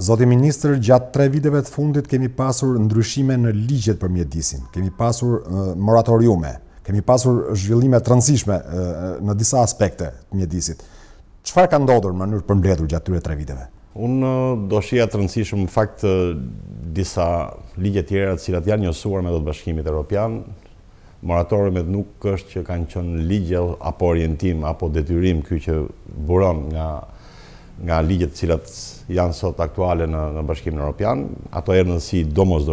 Zoti Ministrë, gjatë tre videve të fundit kemi pasur ndryshime në ligjet për mjedisin, kemi pasur moratoriume, kemi pasur zhvillime të rëndësishme në disa aspekte të mjedisit. Qëfar ka ndodur më nërë për gjatë tyre tre videve? Unë do shia të rëndësishme në fakt disa ligjet tjera të cilat janë njësuar me do të bashkimit e Europian, moratoriumet nuk është që kanë qënë ligje apo orientim apo detyrim kë që buron nga nga ligjet cilat janë sot aktuale në, në bashkimin Europian, ato erë si domos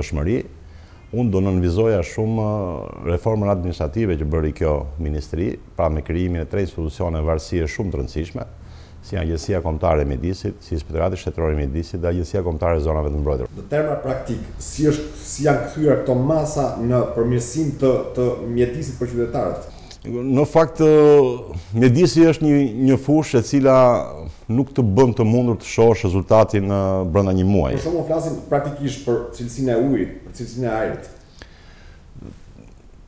unë do nënvizoja shumë uh, reformën administrative që bëri kjo ministri, pra me kryimin e tre institucione varsie shumë të rëndësishme, si agjësia komtare e midisit, si spiterati shtetërori e midisit dhe agjësia komtare e zonave të mbrojtër. Në terma praktik, si, është, si janë këthyre këto masa në përmjësim të, të mjedisit për qytetarët? Në fakt, mjedisi është një, një fushë e cila nuk të bënd të mundur të shosh rezultatin në brënda një muaj. Për shumë flasim praktikisht për cilësin e ujit, për cilësin e ajrit.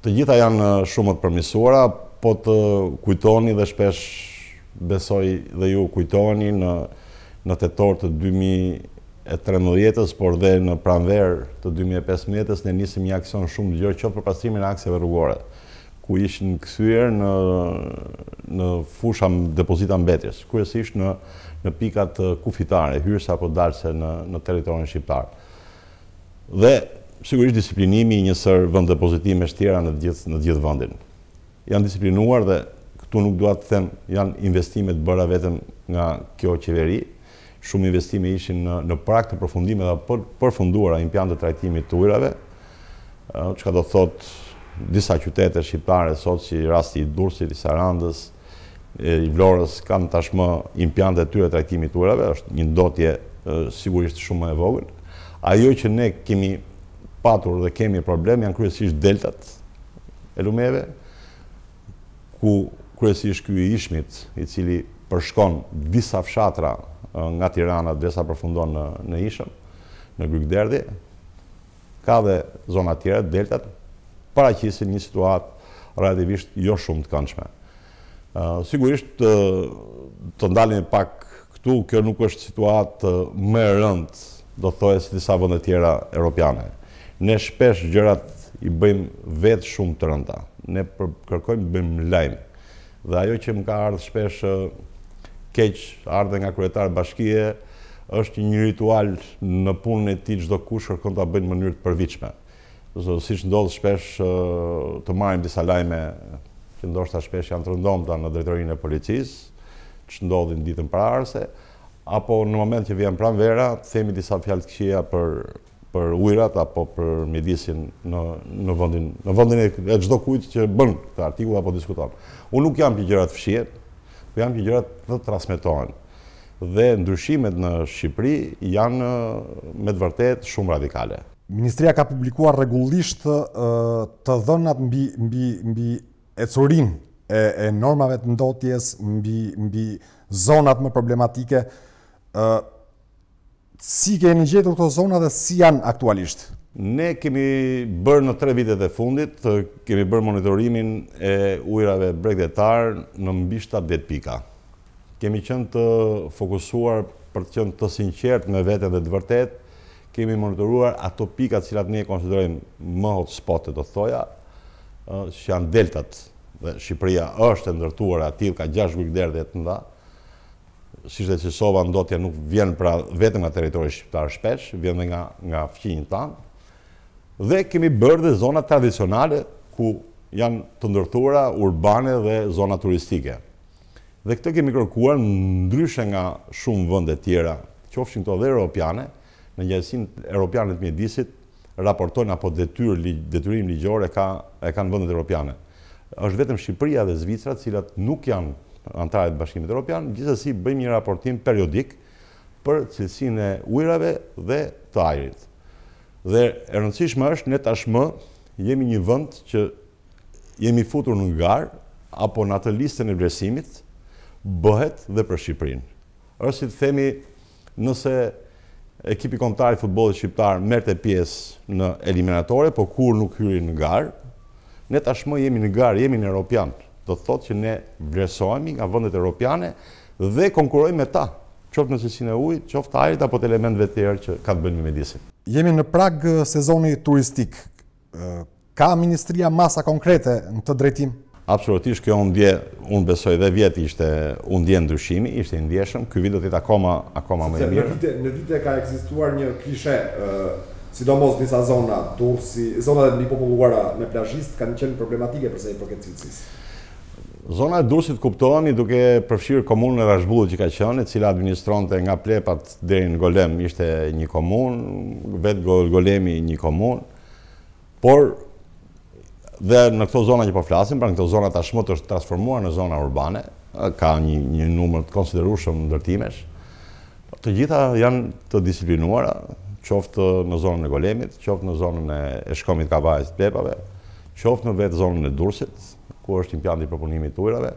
Të gjitha janë shumë të përmisuara, po të kujtoni dhe shpesh besoj dhe ju kujtoni në, në tetor të 2013-ës, por dhe në pranverë të 2015-ës, ne nisim një aksion shumë të gjërë qëtë për pastrimin e akseve rrugore ku ishin këthyër në, në fusha depozita mbetjes, kërësisht në, në pikat kufitare, hyrësa apo dalëse në, në teritorin shqiptar. Dhe, sigurisht, disiplinimi i njësër vënd depozitime shtjera në gjithë, në gjithë vëndin. Janë disiplinuar dhe këtu nuk duat të them, janë investimet bëra vetëm nga kjo qeveri, shumë investime ishin në, në prak të përfundime dhe përfunduar a impjante trajtimi të ujrave, që ka do thotë disa qytete shqiptare sot si rasti i Durësit, i Sarandës, i Vlorës, kanë tashmë impjante të tyre trajtimi të është një ndotje sigurisht shumë e vogën. Ajo që ne kemi patur dhe kemi problem janë kryesisht deltat e lumeve, ku kryesisht kjo i ishmit, i cili përshkon disa fshatra nga Tirana, sa përfundon në ishëm, në Grygderdi, ka dhe zona tjera, deltat, paraqisin një situatë relativisht jo shumë të kanëshme. Sigurisht të ndalin pak këtu, kjo nuk është situatë më rëndë, do të thojë si disa vëndë tjera europiane. Ne shpesh gjërat i bëjmë vetë shumë të rënda. Ne kërkojmë bëjmë lajmë. Dhe ajo që më ka ardhë shpesh keqë ardhe nga kuretarë bashkije, është një ritual në punën e ti qdo kushë kërkën të bëjnë mënyrët përvitshme si që ndodhë shpesh të majmë disa lajme, që ndodhë shpesh janë të rëndonë të në drejtorinë e policisë, që ndodhë në ditën për arse, apo në moment që vjen pranë vera, të themi disa fjallë të këshia për ujrat, apo për mjedisin në vëndin e gjdo kujtë që bënë të artikull, apo diskuton. Unë nuk jam pjegjërat fshirë, po jam gjërat dhe transmitohen. Dhe ndryshimet në Shqipëri janë me të vërtet shumë radikale. Ministria ka publikuar rregullisht të dhënat mbi mbi mbi e, normave të ndotjes mbi mbi zonat më problematike. ë Si keni gjetur këto zona dhe si janë aktualisht? Ne kemi bërë në tre vitet e fundit, kemi bërë monitorimin e ujrave bregdetar në mbi 70 pika. Kemi qenë të fokusuar për të qenë të sinqert me veten dhe të vërtetë kemi monitoruar ato pikat cilat ne konsiderojmë më hot spot të thoja, ëh, që janë deltat. Dhe Shqipëria është e ndërtuar aty ka 6 zhvillim dhe të nda. Siç dhe që sova ndotja nuk vjen pra vetëm nga territori shqiptar shpesh, vjen edhe nga nga fqinjtë tanë, Dhe kemi bërë dhe zona tradicionale ku janë të ndërtuara urbane dhe zona turistike. Dhe këtë kemi kërkuar ndryshe nga shumë vende tjera, qofshin këto dhe europiane, në jashtësin e europianëve mjedisit raportojnë apo detyrim ligjor e kanë e kanë vendet europiane. Është vetëm Shqipëria dhe Zvicra të cilat nuk janë anëtare të Bashkimit Europian, gjithsesi bëjmë një raportim periodik për cilësinë e ujrave dhe të ajrit. Dhe e rëndësishme është ne tashmë jemi një vend që jemi futur në gar apo në atë listën e vlerësimit bëhet dhe për Shqipërinë. Është të themi nëse ekipi kombëtar i futbollit shqiptar merrte pjesë në eliminatore, po kur nuk hyri në garë. Ne tashmë jemi në garë, jemi në Europian. Do të thotë që ne vlerësohemi nga vendet europiane dhe konkurrojmë me ta, qoftë në sesin e ujit, qoftë ajrit apo të elementve të tjerë që ka të bëjnë me mjedisin. Jemi në prag uh, sezoni turistik. Uh, ka ministria masa konkrete në të drejtim? Absolutisht kjo ndje, unë besoj dhe vjet ishte ndje ndryshimi, ishte ndjeshëm, kjo vit do t'jetë akoma, akoma më e mirë. Në vite, në ka eksistuar një klishe, sidomos njësa zona, dursi, zona dhe një populluara me plajist, kanë qenë problematike përse i përket cilësis. Zona e Dursit kuptoni duke përfshirë komunën e Rashbullë që ka qënë, cila administronte nga plepat dhe në Golem ishte një komunë, vetë Golemi një komunë, por dhe në këto zona që po flasim, pra në këto zona tashmë të është transformuar në zona urbane, ka një, një numër të konsiderur shumë ndërtimesh, të gjitha janë të disiplinuara, qoftë në zonën e Golemit, qoftë në zonën e Shkomit Kavajës të Pepave, qoftë në vetë zonën e Dursit, ku është impjandi përpunimit të ujrave,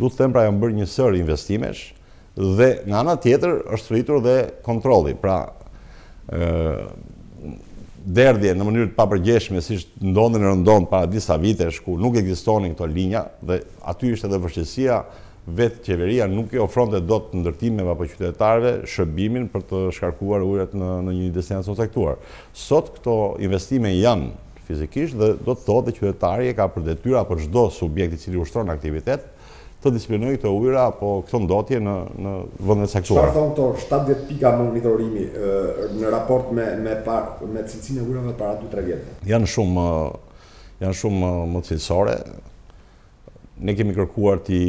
du të them pra janë bërë një sërë investimesh, dhe nga ana tjetër është rritur dhe kontroli, pra derdje në mënyrët të papërgjeshme, si shtë ndonën e rëndonë para disa vitesh, ku nuk eksistonin këto linja, dhe aty ishte dhe vështësia, vetë qeveria nuk e ofronte e do të ndërtime më për qytetarve, shëbimin për të shkarkuar uret në një desinat së sektuar. Sot këto investime janë fizikisht, dhe do të thotë dhe qytetarje ka për detyra për shdo subjekti cili ushtronë aktivitetë, të disiplinoj këtë ujra, apo këto ndotje në, në vëndet seksuar. Qëfar thonë këto 70 pika monitorimi në raport me, me, par, me cilësin e ujrave para 2-3 vjetë? Janë shumë, janë shumë më të fitësore. Ne kemi kërkuar të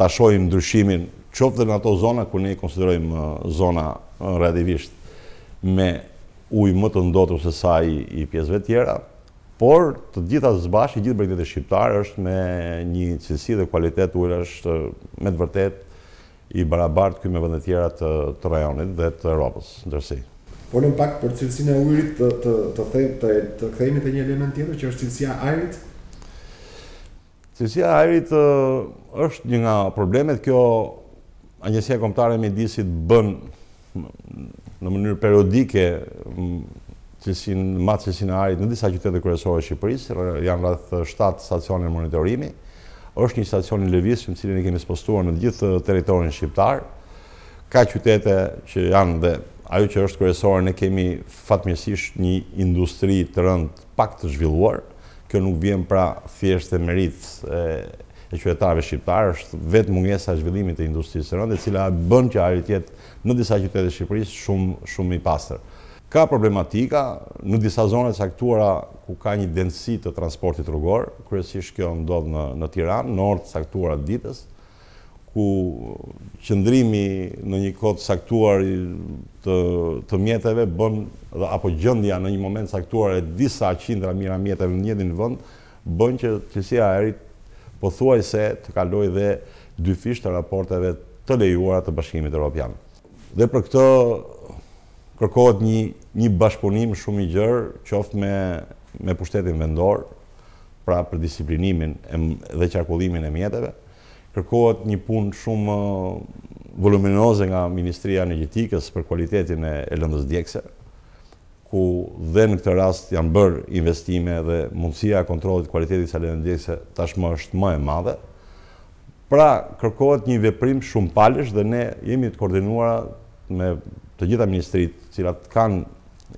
tashojmë ndryshimin qoftë dhe në ato zona, ku ne i konsiderojmë zona në redivisht me ujë më të ndotur se sa i, i pjesëve tjera, por të gjitha zbash i gjithë bregjit të shqiptarë është me një cilësi dhe kualitet ujrë është me të vërtet i barabartë këmë me vëndet tjera të rajonit dhe të Europës, ndërsi. Por në pak për cilësi e ujrit të kthejmit e një element tjetër që është cilësia ajrit? Cilësia ajrit është një nga problemet kjo anjësia komptare me disit bën në mënyrë periodike cilësin, matë cilësin e arit në disa qytete kërësore Shqipëris, janë rrëth 7 stacione monitorimi, është një stacion levisë që në cilin e kemi spostuar në gjithë teritorin Shqiptar, ka qytete që janë dhe ajo që është kërësore, ne kemi fatmjësish një industri të rënd pak të zhvilluar, kjo nuk vjen pra thjesht e merit e, e qytetarve Shqiptar, është vetë mungesa e zhvillimit të industrisë rënd, e cila bën që arit jetë në disa qytete Shqipëris shumë, shumë i pasër. Ka problematika në disa zonët saktuara ku ka një densi të transportit rrugor, kërësish kjo ndodhë në Tiran, në orët saktuara ditës, ku qëndrimi në një kodë saktuar të mjetëve bën, apo gjëndja në një moment saktuar e disa qindra mira mjetëve në njëdin vënd, bën që të qësia erit po thuaj se të kaloj dhe dy fisht të raporteve të lejuara të bashkimit e Europian. Dhe për këtë kërkohet një një bashkëpunim shumë i gjërë qoftë me, me pushtetin vendorë, pra për disiplinimin e, dhe qarkullimin e mjetëve. Kërkohet një pun shumë uh, voluminoze nga Ministria Energetikës për kualitetin e, e lëndës djekse, ku dhe në këtë rast janë bërë investime dhe mundësia e kontrolit kualitetit e lëndës djekse tashmë është më e madhe. Pra, kërkohet një veprim shumë palish dhe ne jemi të koordinuara me të gjitha ministrit cilat kanë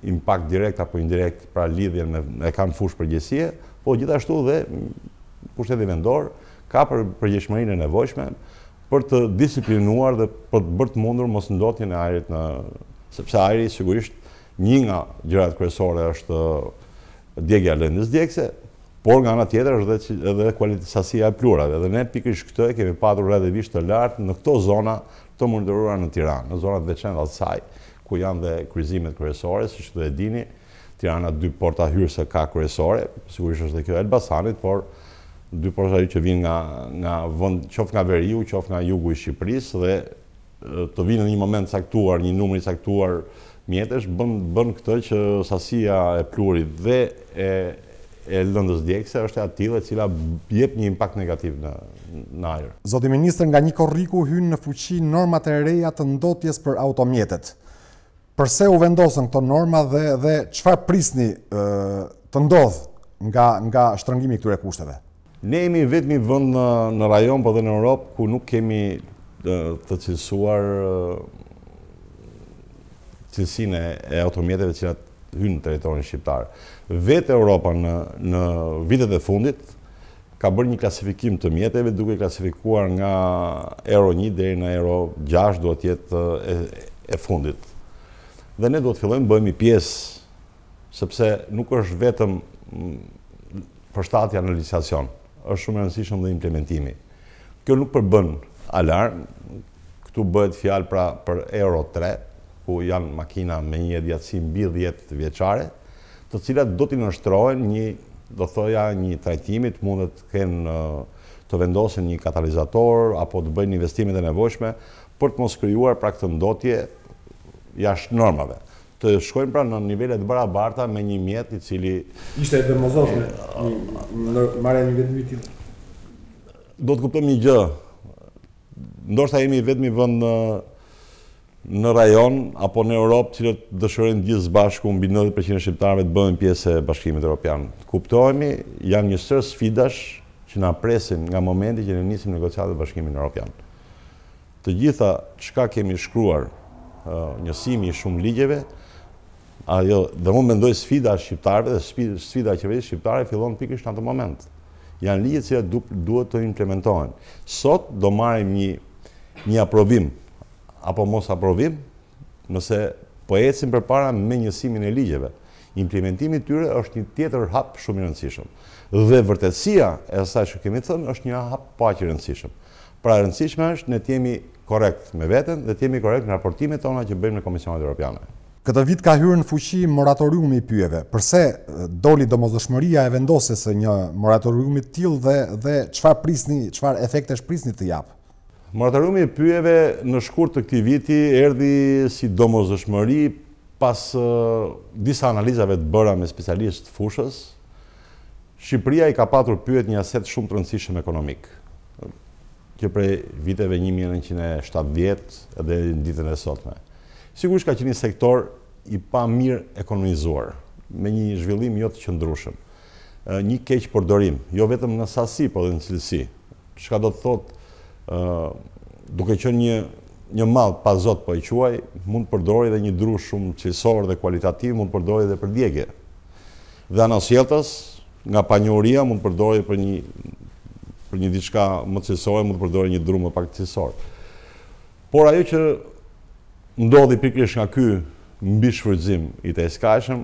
impact direkt apo indirekt pra lidhjen me e kanë fush përgjësie, po gjithashtu dhe pushteti vendor ka për përgjëshmërin e nevojshme për të disiplinuar dhe për të bërt mundur mos ndotjen e ajrit në... sepse ajri sigurisht një nga gjërat kërësore është djegja lëndës djekse, por nga nga tjetër është edhe kualitisasia e plurave. Dhe ne pikrish këtë e kemi padur redhe të lartë në këto zona të monitoruar në Tiranë, në zonat veçen dhe atësaj, ku janë dhe kryzimet kryesore, si që dhe dini, Tirana dy porta hyrë se ka kryesore, sigurisht është dhe kjo Elbasanit, por dy porta hyrë që vinë nga, nga vënd, qof nga Veriu, qof nga jugu i Shqipërisë, dhe të vinë në një moment saktuar, një numëri saktuar mjetesh, bën, bën këtë që sasia e plurit dhe e, e lëndës djekëse është e dhe cila jep një impact negativ në, në ajer. Zoti nga një korriku hynë në fuqi normat e reja të ndotjes për automjetet përse u vendosën këto norma dhe dhe çfarë prisni të ndodh nga nga shtrëngimi i këtyre kushteve. Ne jemi vetëm i vend në në rajon për po dhe në Europë ku nuk kemi të, të cilësuar cilësinë e automjeteve që hyn në territorin shqiptar. Vetë Europa në në vitet e fundit ka bërë një klasifikim të mjeteve duke klasifikuar nga Euro 1 deri në Euro 6 duhet të jetë e, e fundit dhe ne do të fillojmë bëjmë i pjesë, sepse nuk është vetëm mm, përshtatja në licitacion, është shumë rëndësishëm dhe implementimi. Kjo nuk përbën alarm, këtu bëhet fjalë pra për Euro 3, ku janë makina me një djatësi mbi 10 vjeçare, të cilat do t'i nështrohen një, do thoja, një trajtimit, mundet kënë të vendosin një katalizator, apo të bëjnë investimit e nevojshme, për të mos kryuar pra këtë ndotje jashtë normave. Të shkojmë pra në nivellet bëra barta me një mjetë i cili... Ishte e dëmëzot në marja një vetëmi të tjilë? Do të kuptëm një gjë. Ndoshta jemi vetëmi vënd në në rajon, apo në Europë, cilët të dëshërën gjithë zbashku në 90% e shqiptarëve të bëhen pjesë e bashkimit Europian. Kuptojemi, janë një sërë sfidash që në apresin nga momenti që në njësim negociatët e bashkimit Europian. Të gjitha, qka kemi shkruar njësimi i shumë ligjeve, dhe mund me ndoj sfida shqiptarve dhe sfida qeverisë shqiptare fillon pikisht në atë moment. Janë ligje që duhet të implementohen. Sot do marim një, një aprovim, apo mos aprovim, nëse po ecim për para me njësimin e ligjeve. Implementimi tyre është një tjetër hap shumë i rëndësishëm. Dhe vërtetësia e asaj që kemi thënë është një hap pa që rëndësishëm. Pra rëndësishme është ne të jemi korrekt me veten dhe të jemi korrekt në raportimet tona që bëjmë në Komisionin Evropian. Këtë vit ka hyrë në fuqi moratoriumi i pyjeve. Përse doli domosdoshmëria e vendosjes së një moratoriumi të tillë dhe dhe çfarë prisni, çfarë efekte shprisni të jap? Moratoriumi i pyjeve në shkurt të këtij viti erdhi si domosdoshmëri pas disa analizave të bëra me specialistë të fushës. Shqipëria i ka patur pyet një aset shumë të rëndësishëm ekonomik që prej viteve 1970 edhe në ditën e sotme. Sigurisht ka që një sektor i pa mirë ekonomizuar, me një zhvillim jo të qëndrushëm. Një keqë përdorim, jo vetëm në sasi, po dhe në cilësi. Shka do të thotë, duke që një një malë pa zot për po e quaj, mund përdori dhe një dru shumë qësor dhe kualitativ, mund përdori dhe për djegje. Dhe anasjeltas, nga panjuria, mund përdori për një për një diçka më të cilësore, mund të përdore një drumë më pak të cilësore. Por ajo që ndodhi pikrish nga ky mbi shfrytëzim i të eskajshëm,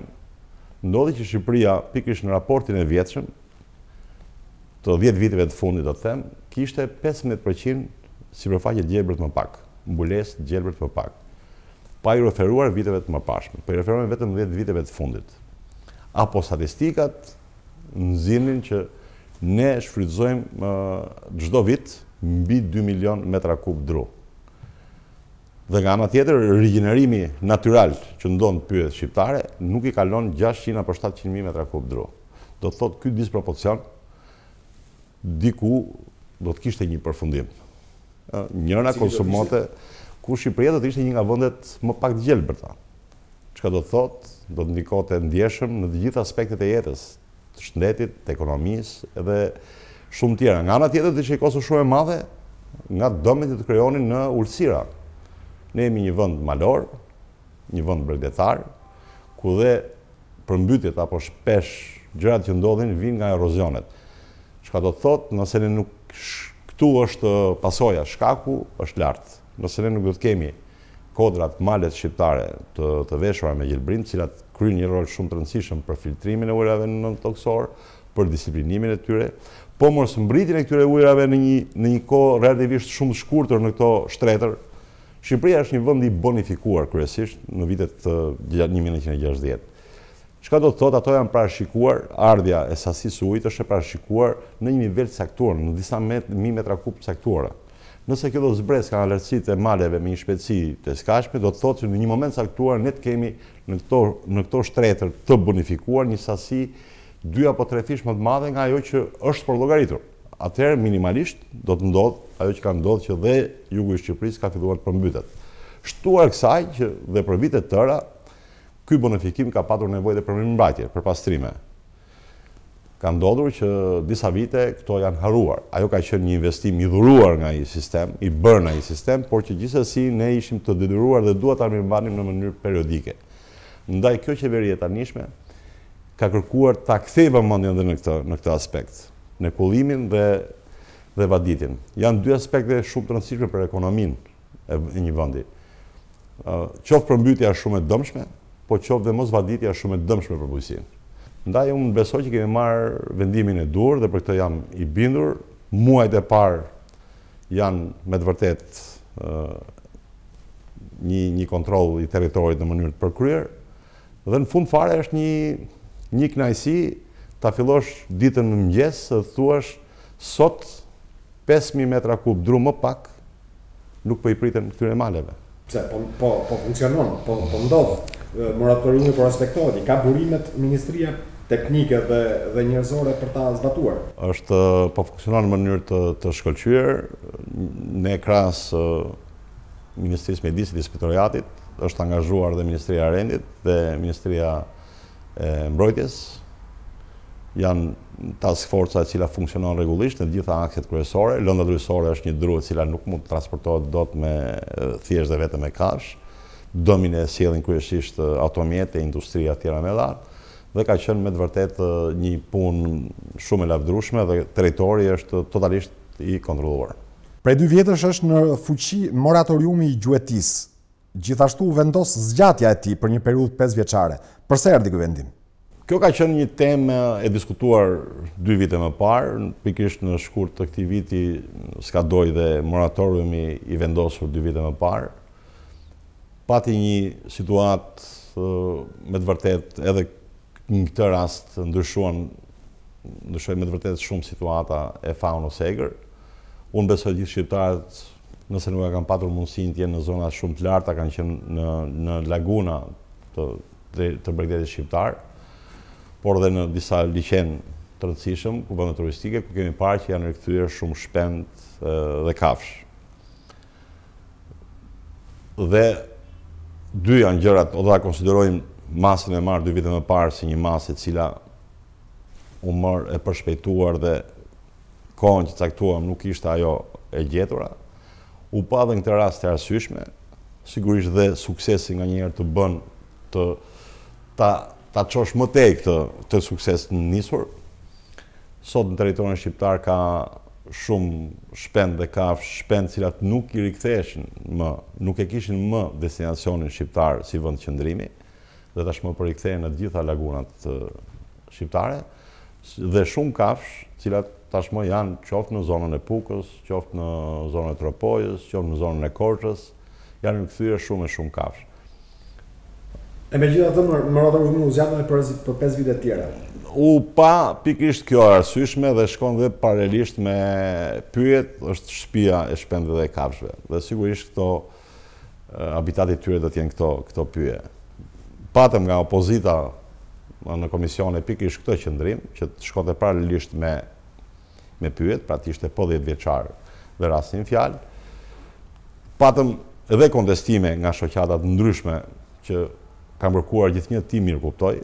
ndodhi që Shqipëria pikrish në raportin e vjetëshëm, të dhjetë viteve të fundit, do të them, kishte 15% si përfaqet gjelbërt më pak, mbules gjelbërt më pak, pa i referuar viteve të më pashme, pa i referuar vetëm 10 viteve të fundit. Apo statistikat, nëzimin që ne shfrydzojmë gjdo vit mbi 2 milion metra kub dru. Dhe nga anë tjetër, rigenerimi natural që ndonë të pyet shqiptare, nuk i kalon 600 apo 700 mi metra kub dru. Do të thotë, këtë disproporcion, diku do të kishte një përfundim. Njëra konsumate, ku Shqipëria do të ishte një nga vëndet më pak gjelë për ta. Që ka do të thotë, do të ndikote ndjeshëm në gjithë aspektet e jetës, të shëndetit, të ekonomisë edhe shumë tjera. Nga nga tjetët dhe që i kosë shumë e madhe, nga dëmën të të kreonin në ullësira. Ne jemi një vënd malor, një vënd bregdetar, ku dhe përmbytjet apo shpesh gjërat që ndodhin vinë nga erozionet. Shka do të thotë, nëse në nuk këtu është pasoja, shkaku është lartë. Nëse në nuk do të kemi kodrat malet shqiptare të, të veshura me gjelbrim, cilat kryin një rol shumë të rëndësishëm për filtrimin e ujrave në nën toksor, për disiplinimin e tyre, po mos mbritjen e këtyre ujrave në një në një kohë relativisht shumë të shkurtër në këto shtretër. Shqipëria është një vend i bonifikuar kryesisht në vitet 1960. Çka do të thotë, ato janë parashikuar, ardhja e sasisë ujit është e parashikuar në një nivel të caktuar, në disa metra kub të caktuara. Nëse kjo do zbres ka alërësit e maleve me një shpeci të skashme, do të thotë që në një moment saktuar ne të kemi në këto shtretër të bonifikuar një sasi dy apo tre fish më të madhe nga ajo që është për logaritur. Atëherë minimalisht do të ndodhë ajo që ka ndodhë që dhe jugu i Shqipëris ka filluar të përmbytet. Shtuar kësaj që dhe për vitet tëra, këj bonifikim ka patur nevoj dhe për mërë mbajtje, për pastrime ka ndodhur që disa vite këto janë haruar. Ajo ka qenë një investim i dhuruar nga i sistem, i bërë nga i sistem, por që si ne ishim të dhuruar dhe duat të armirëmbanim në mënyrë periodike. Ndaj kjo qeveri e tanishme ka kërkuar të aktheve mëndjën dhe në këtë, në këtë aspekt, në kulimin dhe, dhe vaditin. Janë dy aspekte shumë të nësishme për ekonomin e një vëndi. Qoftë përmbytja shumë e dëmshme, po qovë dhe mos vaditja shumë e dëmshme për bujësinë. Ndaj, unë besoj që kemi marë vendimin e dur dhe për këtë jam i bindur. Muajt e parë janë me të vërtet një, një kontrol i teritorit në mënyrë të përkryer. Dhe në fund fare është një, një knajsi ta fillosh ditën në mjesë dhe thuash sot 5.000 metra kub dru më pak nuk për po i pritën këtyre maleve. Pse, po, po, po funksionon, po, po ndodhë. Moratorimi po aspektohet, i ka burimet Ministria teknike dhe, dhe njërzore për ta zbatuar? Êshtë uh, po funksionon në mënyrë të, të shkëllqyër, ne kras uh, Ministrisë Medisit i Spitoriatit, është angazhuar dhe Ministria Rendit dhe Ministria e Mbrojtjes, janë task force e cila funksionon rregullisht në gjitha akset kryesore. Lënda dryshore është një dru e cila nuk mund të transportohet dot me uh, thjesht dhe vetëm me kash, domine e sjellin kryesisht uh, e industria e tjera me dhar dhe ka qenë me të vërtet një punë shumë e lavdrushme dhe teritori është totalisht i kontroluar. Prej dy vjetës është në fuqi moratoriumi i gjuetis. Gjithashtu vendos zgjatja e ti për një periud 5 vjeqare. Përse erdi këtë vendim? Kjo ka qenë një temë e diskutuar dy vite më parë, pikrisht në shkurt të këti viti s'ka doj dhe moratoriumi i vendosur dy vite më parë. Pati një situatë me të vërtet edhe në këtë rast ndryshuan ndryshoi me të vërtetë shumë situata e faunës Seger. Unë besoj gjithë shqiptarët, nëse nuk e kanë patur mundësinë të jenë në zona shumë të larta, kanë qenë në në laguna të të, të bregdetit shqiptar, por edhe në disa liçen të rëndësishëm ku bën turistike, ku kemi parë që janë rikthyer shumë shpend e, dhe kafsh. Dhe dy janë gjërat, ose ta konsiderojmë masën e marë dy vite më parë si një masë e cila u mërë e përshpejtuar dhe kohën që caktuam nuk ishte ajo e gjetura, u pa dhe në këtë rast të arsyshme, sigurisht dhe suksesin nga njerë të bën të ta ta qosh më tej këtë të sukses në njësur. Sot në teritorin shqiptar ka shumë shpend dhe ka shpend cilat nuk i riktheshin më, nuk e kishin më destinacionin shqiptar si vënd qëndrimi dhe tashmë për po i kthejnë në gjitha lagunat shqiptare, dhe shumë kafsh, cilat tashmë janë qoftë në zonën e Pukës, qoftë në zonën e Tropojës, qoftë në zonën e Korqës, janë në këthyre shumë e shumë kafsh. E me gjitha të më rrata më në uzjatën e përëzit për 5 vite tjera? U pa pikisht kjo arësyshme dhe shkon dhe paralisht me pyjet është shpia e shpendve dhe e kafshve. Dhe sigurisht këto habitatit tyre dhe t'jen këto, këto pyje patëm nga opozita në komision e pikrish këtë qëndrim, që të shkote paralelisht me pyet, pra të ishte po dhjetë vjeqarë dhe rastin fjalë, patëm edhe kontestime nga shokjatat ndryshme që kam rëkuar gjithë një ti mirë kuptoj,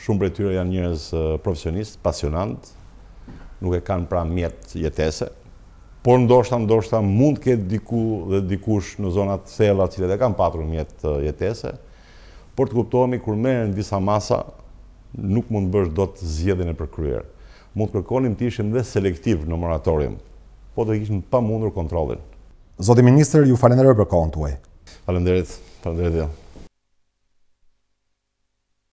shumë për e tyre janë njërës profesionistë, pasionantë, nuk e kanë pra mjetë jetese, por ndoshta, ndoshta mund këtë diku dhe dikush në zonat thella që e kanë patru mjetë jetese, por të kuptohemi kur merren disa masa nuk mund të bësh dot zgjedhjen e përkryer. Mund të kërkonim të ishim dhe selektiv në moratorium, po do kishim mundur kontrollin. Zoti ministër, ju falenderoj për kohën tuaj. Faleminderit. Faleminderit. Ja.